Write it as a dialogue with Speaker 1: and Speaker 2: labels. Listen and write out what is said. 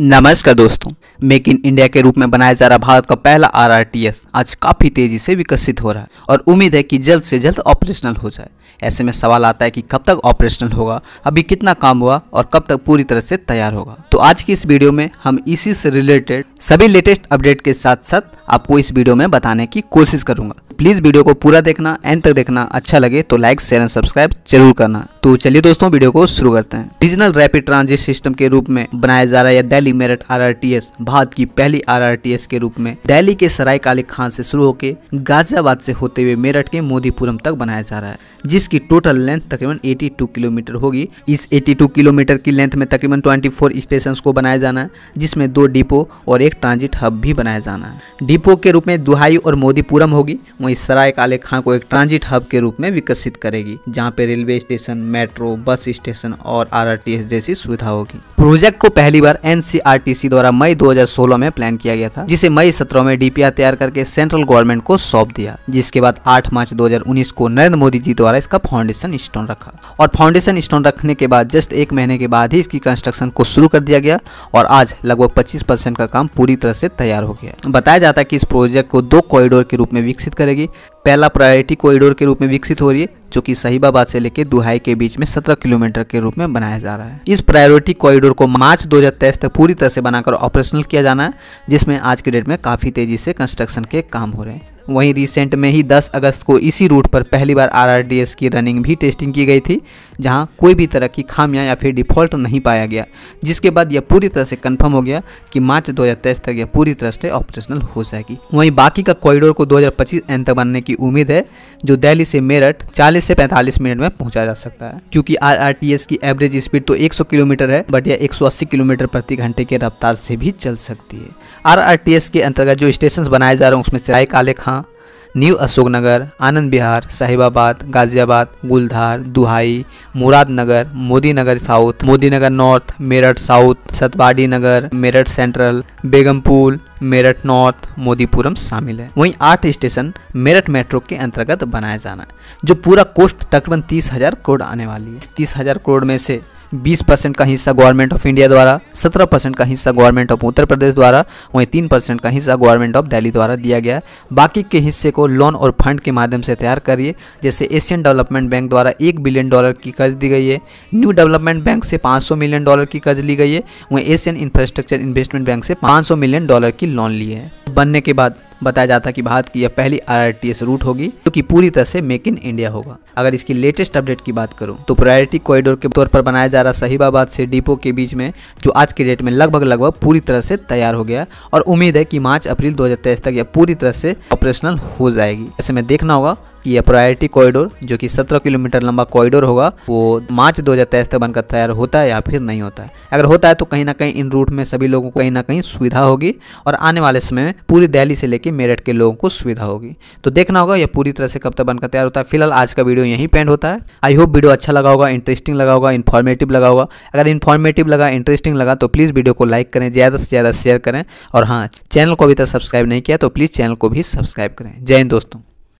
Speaker 1: नमस्कार दोस्तों make in India के रूप में बनाया जा रहा भारत का पहला आरआरटीएस आज काफ़ी तेज़ी से विकसित हो रहा है और उम्मीद है कि जल्द से जल्द ऑपरेशनल हो जाए ऐसे में सवाल आता है कि कब तक ऑपरेशनल होगा अभी कितना काम हुआ और कब तक पूरी तरह से तैयार होगा तो आज की इस वीडियो में हम इसी से रिलेटेड सभी लेटेस्ट अपडेट के साथ साथ आपको इस वीडियो में बताने की कोशिश करूंगा प्लीज़ वीडियो को पूरा देखना एंड तक देखना अच्छा लगे तो लाइक शेयर एंड सब्सक्राइब जरूर करना तो चलिए दोस्तों वीडियो को शुरू करते हैं रीजनल रैपिड ट्रांजिट सिस्टम के रूप में बनाया जा रहा है दिल्ली मेरठ आरआरटीएस भारत की पहली आरआरटीएस के रूप में दिल्ली के सराय काले खान से शुरू होकर गाजियाबाद से होते हुए मेरठ के मोदीपुरम तक बनाया जा रहा है जिसकी टोटल लेंथ तकरीबन 82 किलोमीटर होगी इस 82 किलोमीटर की लेंथ में तकरीबन 24 स्टेशन को बनाया जाना है जिसमें दो डिपो और एक ट्रांजिट हब भी बनाया जाना है डिपो के रूप में दुहाई और मोदीपुरम होगी वहीं सराय काले खां को एक ट्रांजिट हब के रूप में विकसित करेगी जहाँ पे railway station metro bus station और आर जैसी सुविधा होगी प्रोजेक्ट को पहली बार एन द्वारा मई 2016 में प्लान किया गया था जिसे मई 17 में डीपीआर तैयार करके सेंट्रल गवर्नमेंट को सौंप दिया जिसके बाद 8 मार्च 2019 को नरेंद्र मोदी जी द्वारा इसका फाउंडेशन स्टोन रखा और फाउंडेशन स्टोन रखने के बाद जस्ट एक महीने के बाद ही इसकी कंस्ट्रक्शन को शुरू कर दिया गया और आज लगभग पच्चीस का काम पूरी तरह से तैयार हो गया बताया जाता है कि इस प्रोजेक्ट को दो कॉरिडोर के रूप में विकसित करेगी पहला प्रायोरिटी कॉरिडोर के रूप में विकसित हो रही है जो कि सहीबाबाद से लेकर दुहाई के बीच में 17 किलोमीटर के रूप में बनाया जा रहा है इस प्रायोरिटी कॉरिडोर को मार्च 2023 तक पूरी तरह से बनाकर ऑपरेशनल किया जाना है जिसमें आज के डेट में काफ़ी तेज़ी से कंस्ट्रक्शन के काम हो रहे हैं वहीं रिसेंट में ही 10 अगस्त को इसी रूट पर पहली बार आरआरडीएस की रनिंग भी टेस्टिंग की गई थी जहां कोई भी तरह की खामियां या फिर डिफॉल्ट नहीं पाया गया जिसके बाद यह पूरी तरह से कंफर्म हो गया कि मार्च 2023 तक यह पूरी तरह से ऑपरेशनल हो जाएगी वहीं बाकी का कॉरिडोर को 2025 हज़ार तक बनने की उम्मीद है जो दिल्ली से मेरठ चालीस से पैंतालीस मिनट में पहुंचा जा सकता है क्योंकि आर की एवरेज स्पीड तो एक किलोमीटर है बट यह एक किलोमीटर प्रति घंटे के रफ्तार से भी चल सकती है आर के अंतर्गत जो स्टेशन बनाए जा रहे हैं उसमें Sarai Kale Khan new Ashoknagar Anand Vihar Sahibabad Ghaziabad Guldhar Duhai Muradnagar Modi Nagar south Modi Nagar north Meerut south Shatabdi Nagar Meerut central Begumpur Meerut north Modipuram शामिल है वहीं आठ स्टेशन मेरठ मेट्रो के अंतर्गत बनाया जाना है जो पूरा कोस्ट तकरीबन तीस हजार करोड़ आने वाली है तीस हजार करोड़ में से बीस परसेंट का हिस्सा गवर्नमेंट ऑफ इंडिया द्वारा सत्रह परसेंट का हिस्सा गवर्नमेंट ऑफ उत्तर प्रदेश द्वारा वहीं तीन परसेंट का हिस्सा गवर्नमेंट ऑफ दिल्ली द्वारा दिया गया बाकी के हिस्से को लोन और फंड के माध्यम से तैयार करिए जैसे एशियन डेवलपमेंट बैंक द्वारा एक बिलियन डॉलर की कर्ज दी गई है न्यू डेवलपमेंट बैंक से पाँच मिलियन डॉलर की कर्ज ली गई है वहीं एशियन इंफ्रास्ट्रक्चर इन्वेस्टमेंट बैंक से पाँच मिलियन डॉलर की लोन ली है बनने के बाद बताया जाता है कि भारत की यह पहली आर रूट होगी जो कि पूरी तरह से मेक इन इंडिया होगा अगर इसकी लेटेस्ट अपडेट की बात करूँ तो प्रायोरिटी कॉरिडोर के तौर पर बनाया जा रहा सहीबाबाद से डिपो के बीच में जो आज के डेट में लगभग लगभग पूरी तरह से तैयार हो गया और उम्मीद है कि मार्च अप्रैल दो तक यह पूरी तरह से ऑपरेशनल हो जाएगी ऐसे में देखना होगा यह प्रायोरिटी कॉरिडोर जो कि 17 किलोमीटर लंबा कॉरिडोर होगा वो मार्च 2023 तक बनकर तैयार होता है या फिर नहीं होता है अगर होता है तो कहीं ना कहीं इन रूट में सभी लोगों को कहीं ना कहीं सुविधा होगी और आने वाले समय में पूरी दिल्ली से लेकर मेरठ के लोगों को सुविधा होगी तो देखना होगा यह पूरी तरह से कब तक बनकर तैयार होता है फिलहाल आज का वीडियो यहीं पेंड होता है आई होप वीडियो अच्छा लगा होगा इंटरेस्टिंग लगा होगा इन्फॉर्मेटिव लगा होगा अगर इन्फॉर्मेटिव लगा इंटरेस्टिंग लगा तो प्लीज़ वीडियो को लाइक करें ज़्यादा से ज़्यादा शेयर करें और हाँ चैनल को अभी तक सब्सक्राइब नहीं किया तो प्लीज़ चैनल को भी सब्सक्राइब करें जय हिंद दोस्तों